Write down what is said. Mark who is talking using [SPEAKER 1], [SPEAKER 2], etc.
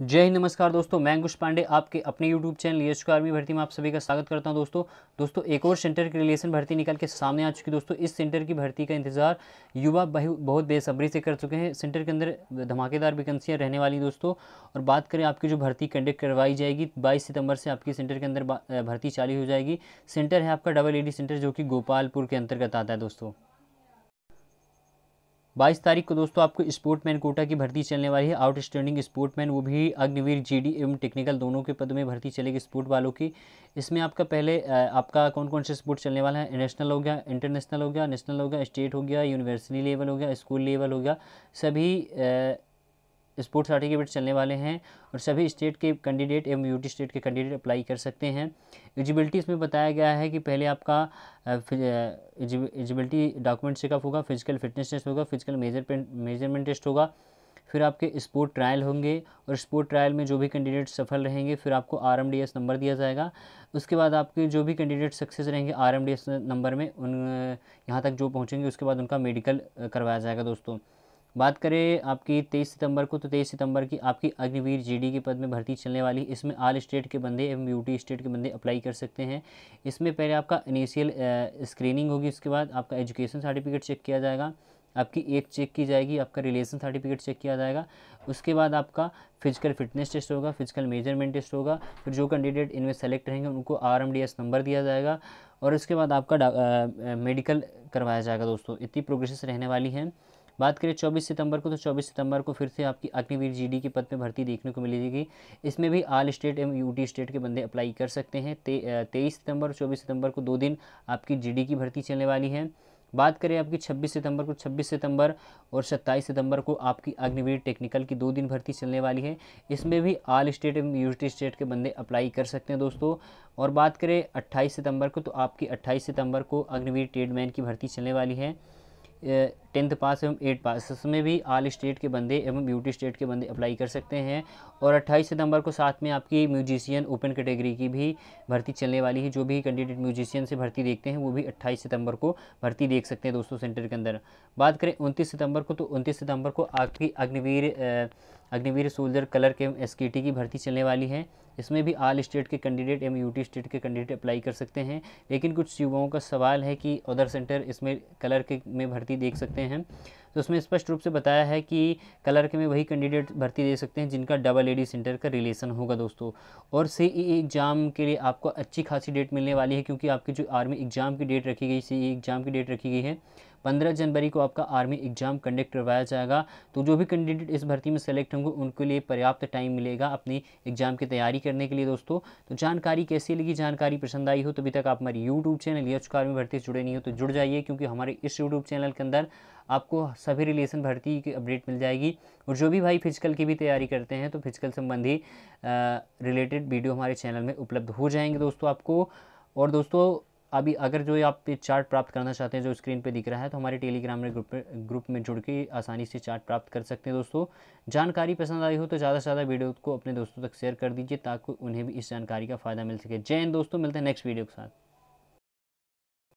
[SPEAKER 1] जय हिंद नमस्कार दोस्तों मैं अंकुश पांडे आपके अपने यूट्यूब चैनल एच आर्मी भर्ती में आप सभी का स्वागत करता हूं दोस्तों दोस्तों एक और सेंटर की रिलेशन भर्ती निकल के सामने आ चुकी दोस्तों इस सेंटर की भर्ती का इंतजार युवा बहुत बेसब्री से कर चुके हैं सेंटर के अंदर धमाकेदार वैकेंसियाँ रहने वाली दोस्तों और बात करें आपकी जो भर्ती कंडक्ट करवाई जाएगी बाईस सितंबर से आपकी सेंटर के अंदर भर्ती चालू हो जाएगी सेंटर है आपका डबल ए सेंटर जो कि गोपालपुर के अंतर्गत आता है दोस्तों बाईस तारीख को दोस्तों आपको मैन कोटा की भर्ती चलने वाली है आउटस्टैंडिंग स्पोर्टमैन वो भी अग्निवीर जीडी एवं टेक्निकल दोनों के पद में भर्ती चलेगी स्पोर्ट वालों की इसमें आपका पहले आपका कौन कौन से स्पोर्ट चलने वाला है नेशनल हो गया इंटरनेशनल हो गया नेशनल हो गया स्टेट हो गया यूनिवर्सिटी लेवल हो गया स्कूल लेवल हो गया सभी स्पोर्ट्स सर्टिफिकेट चलने वाले हैं और सभी स्टेट के कैंडिडेट एवं यूटी स्टेट के कैंडिडेट अप्लाई कर सकते हैं एलिजिबिलिटी इसमें बताया गया है कि पहले आपका एलिजिबिलिटी डॉक्यूमेंट चेकअप होगा फिजिकल फिटनेस टेस्ट होगा फिजिकल मेजर मेजरमेंट टेस्ट होगा फिर आपके स्पोर्ट ट्रायल होंगे और स्पोर्ट ट्रायल में जो भी कैंडिडेट सफल रहेंगे फिर आपको आर नंबर दिया जाएगा उसके बाद आपके जो भी कैंडिडेट सक्सेस रहेंगे आर नंबर में उन यहाँ तक जो पहुँचेंगे उसके बाद उनका मेडिकल करवाया जाएगा दोस्तों बात करें आपकी 23 सितंबर को तो 23 सितंबर की आपकी अग्निवीर जीडी के पद में भर्ती चलने वाली इसमें आल स्टेट के बंदे एवं यूटी स्टेट के बंदे अप्लाई कर सकते हैं इसमें पहले आपका इनिशियल स्क्रीनिंग होगी उसके बाद आपका एजुकेशन सर्टिफिकेट चेक किया जाएगा आपकी एज चेक की जाएगी आपका रिलेशन सर्टिफिकेट चेक किया जाएगा उसके बाद आपका फिजिकल फिटनेस टेस्ट होगा फिजिकल मेजरमेंट टेस्ट होगा फिर जो कैंडिडेट इनमें सेलेक्ट रहेंगे उनको आर नंबर दिया जाएगा और उसके बाद आपका मेडिकल करवाया जाएगा दोस्तों इतनी प्रोग्रेस रहने वाली है बात करें चौबीस सितंबर को तो चौबीस सितंबर को फिर से आपकी अग्निवीर जीडी के पद पर भर्ती देखने को मिलेगी इसमें भी आल स्टेट एवं यूटी स्टेट के बंदे अप्लाई कर सकते हैं तेईस सितंबर और चौबीस सितंबर को दो दिन आपकी जी की भर्ती चलने वाली है बात करें आपकी 26 सितंबर को 26 सितंबर और 27 सितंबर को आपकी अग्निवीर टेक्निकल की दो दिन भर्ती चलने वाली है इसमें भी आल स्टेट एवं यूटी स्टेट के बंदे अप्लाई कर सकते हैं दोस्तों और बात करें 28 सितंबर को तो आपकी 28 सितंबर को अग्निवीर ट्रेडमैन की भर्ती चलने वाली है टेंथ पास एवं एट पास उसमें भी आल स्टेट के बंदे एवं यूटी स्टेट के बंदे अप्लाई कर सकते हैं और अट्ठाईस सितंबर को साथ में आपकी म्यूजिशियन ओपन कैटेगरी की भी भर्ती चलने वाली है जो भी कैंडिडेट म्यूजिशियन से भर्ती देखते हैं वो भी अट्ठाईस सितंबर को भर्ती देख सकते हैं दोस्तों सेंटर के अंदर बात करें उनतीस सितम्बर को तो उनतीस सितम्बर को आपकी अग्निवीर अग्निवीर सोल्जर कलर के एस की भर्ती चलने वाली है इसमें भी आल स्टेट के कैंडिडेट एवं यूटी स्टेट के कैंडिडेट अप्लाई कर सकते हैं लेकिन कुछ युवाओं का सवाल है कि अदर सेंटर इसमें कलर के में भर्ती देख सकते होते हैं तो उसमें स्पष्ट रूप से बताया है कि कलर्क में वही कैंडिडेट भर्ती दे सकते हैं जिनका डबल एडी सेंटर का रिलेशन होगा दोस्तों और सी एग्ज़ाम e e के लिए आपको अच्छी खासी डेट मिलने वाली है क्योंकि आपकी जो आर्मी एग्ज़ाम की डेट रखी गई सी एग्ज़ाम e की डेट रखी गई है पंद्रह जनवरी को आपका आर्मी एग्जाम कंडक्ट करवाया जाएगा तो जो भी कैंडिडेट इस भर्ती में सेलेक्ट होंगे उनके लिए पर्याप्त टाइम मिलेगा अपनी एग्जाम की तैयारी करने के लिए दोस्तों तो जानकारी कैसी लगी जानकारी पसंद आई हो तो अभी तक आप हमारी यूट्यूब चैनल या आर्मी भर्ती से जुड़े नहीं हो तो जुड़ जाइए क्योंकि हमारे इस यूट्यूब चैनल के अंदर आपको सभी रिलेशन भर्ती की अपडेट मिल जाएगी और जो भी भाई फिजिकल की भी तैयारी करते हैं तो फिजिकल संबंधी रिलेटेड वीडियो हमारे चैनल में उपलब्ध हो जाएंगे दोस्तों आपको और दोस्तों अभी अगर जो आप ये चार्ट प्राप्त करना चाहते हैं जो स्क्रीन पे दिख रहा है तो हमारे टेलीग्राम में ग्रुप ग्रुप में जुड़ के आसानी से चार्ट प्राप्त कर सकते हैं दोस्तों जानकारी पसंद आई हो तो ज़्यादा से ज़्यादा वीडियो को अपने दोस्तों तक शेयर कर दीजिए ताकि उन्हें भी इस जानकारी का फ़ायदा मिल सके जय हिंद दोस्तों मिलते हैं नेक्स्ट वीडियो के साथ